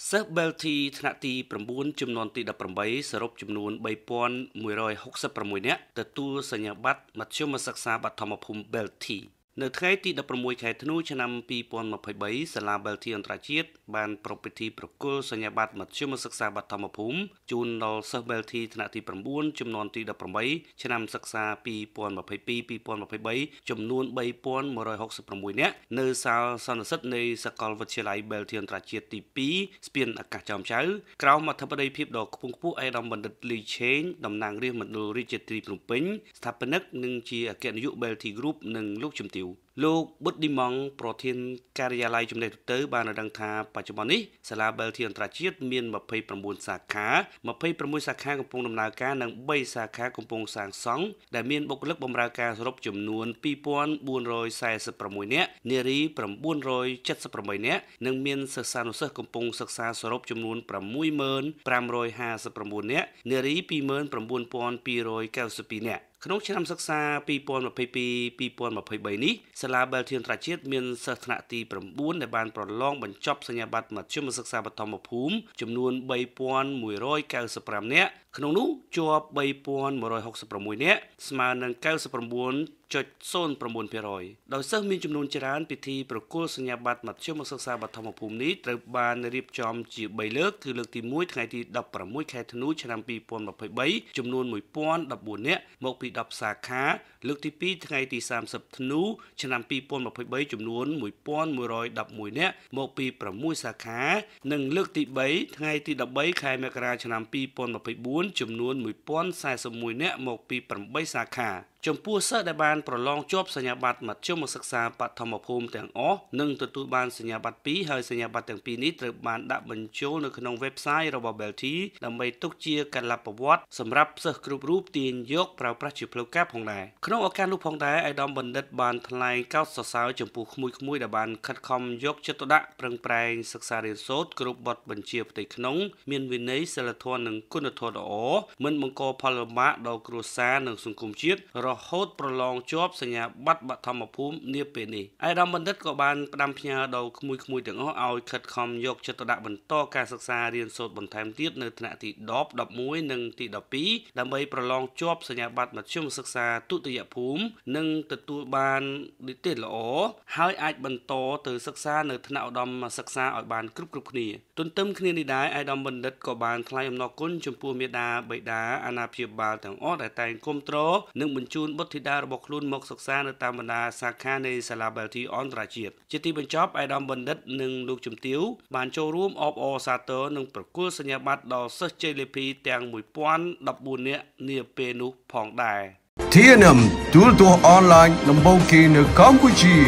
សិស្ស Belty ថ្នាក់ទី9ចំនួនទី18សរុបចំនួន3166នាក់ទទួលសញ្ញាបត្រមធ្យមសិក្សាបឋមភូមិ Belty នៅថ្ងៃទី16ខែធ្នូឆ្នាំ2023សាលាបែលធីអន្តរជាតិបានប្រពៃធីប្រគល់សញ្ញាបត្រមធ្យមសិក្សាបឋមភូមិជូនដល់សិស្សបែលធីថ្នាក់ទី9ចំនួនទី18ឆ្នាំសិក្សា2022-2023ចំនួន3166នាក់នៅសាលសន្និសីទនៃសាកលវិទ្យាល័យបែលធីអន្តរជាតិទី2ស្ពានអាកាសចោមចៅក្រោមអធិបតីភាពដ៏ខ្ពង់ខ្ពស់អេដាមបណ្ឌិតលីឆេងតំណាងរាជមណ្ឌលរាជធានីភ្នំពេញស្ថាបនិកនិងជាអគ្គនាយកបែលធី Group និងលោកជំទាវលោកប៊ុតឌីម៉ង់ប្រធាន ការិយាល័យចំណេះទូទៅបានដឹងថា បច្ចុប្បន្ននេះសាលាបែលធានអន្តរជាតិមាន29សាខា26សាខាកំពុងដំណើរការនិង3សាខាកំពុងសាងសង់ដែលមានបុគ្គលិកបម្រើការសរុបចំនួន2446នាក់នារី978នាក់និងមានសិស្សានុសិស្សកំពុងសិក្សាសរុបចំនួន60559នាក់នារី29292នាក់ក្នុងឆ្នាំសិក្សា2022-2023នេះសាលាបែលធានត្រាជាតិមានសិស្សថ្នាក់ទី9ដែលបានប្រឡងបញ្ចប់សញ្ញាបត្រមធ្យមសិក្សាបឋមភូមិចំនួន3195នាក់ក្នុងនោះជាប់3166នាក់ស្មើនឹង99.09%ដោយសិស្សមានចំនួនច្រើនពិធីប្រគល់សញ្ញាបត្រមធ្យមសិក្សាបឋមភូមិនេះត្រូវបានរៀបចំជា3លើកគឺលើកទី1ថ្ងៃទី16ខែធ្នូឆ្នាំ2023ចំនួន1014នាក់មកពី10សាខា លើកទី2ថ្ងៃទី30ធ្នូឆ្នាំ2023ចំនួន1111នាក់មកពី6សាខា និងលើកទី3ថ្ងៃទី13ខែមករាឆ្នាំ2024ចំនួន1041នាក់មកពី8សាខាចំពោះសិស្សដែលបានប្រឡងជាប់សញ្ញាបត្រមធ្យមសិក្សាបឋមភូមិទាំងអស់នឹងទទួលបានសញ្ញាបត្រ2ហើយសញ្ញាបត្រទាំងពីរនេះត្រូវបានដាក់បញ្ចូលនៅក្នុង website របស់ Belty ដើម្បីទុកជាកលប្រវត្តិសម្រាប់សិស្សគ្រប់រូបទាញយកប្រើប្រាស់ជាផ្លូវការផងដែរក្នុងឱកាសនោះផងដែរឯកឧត្តមបណ្ឌិតបានថ្លែងកោតសរសើរចំពោះក្មួយៗដែលបានខិតខំយកចិត្តទុកដាក់ប្រឹងប្រែងសិក្សារៀនសូត្រគ្រប់បទបញ្ជាផ្ទៃក្នុង មានវិន័យសិលធម៌និងគុណធម៌ល្អ មិនបង្កផលលំបាកដល់គ្រួសារនិងសង្គមជាតិររហូតប្រឡងជាប់សញ្ញាបត្របឋមភូមិនាពេលនេះអាយដាមបណ្ឌិតក៏បានផ្ដាំផ្ញើដល់ក្មួយៗទាំងអស់ឲ្យខិតខំយកចិត្តទុកដាក់បន្តការសិក្សារៀនសូត្របន្ថែមទៀតនៅថ្នាក់ទី10 11និងទី12ដើម្បីប្រឡងជាប់សញ្ញាបត្រមធ្យមសិក្សាទុតិយភូមិនិងទទួលបាននិទេសល្អហើយអាចបន្តទៅសិក្សានៅថ្នាក់ឧត្តមសិក្សាឲ្យបានគ្រប់គ្រប់គ្នាទន្ទឹមគ្នានេះដែរអាយដាមបណ្ឌិតក៏បានថ្លែងអំណរគុណចំពោះមេដាបេដាអាណាព្យាបាលទាំងអស់ដែលតែងគ្រប់គ្រងនិងបញ្ជនបុត្រធីតារបស់ខ្លួនមកសិក្សានៅតាមបណ្ដាសាខានៃសាលាបែលធីអន្តរជាតិជាទីបញ្ចប់ឯកឧត្តមបណ្ឌិតនិងលោកជំទាវបានចូលរួមអបអរសាទរនិងប្រគល់សញ្ញាបត្រដល់សិស្សជ័យលាភីទាំង1014នាក់នាពេលនោះផងដែរ TNM ទូរទស្សន៍អនឡាញដំបូងគេនៅកម្ពុជា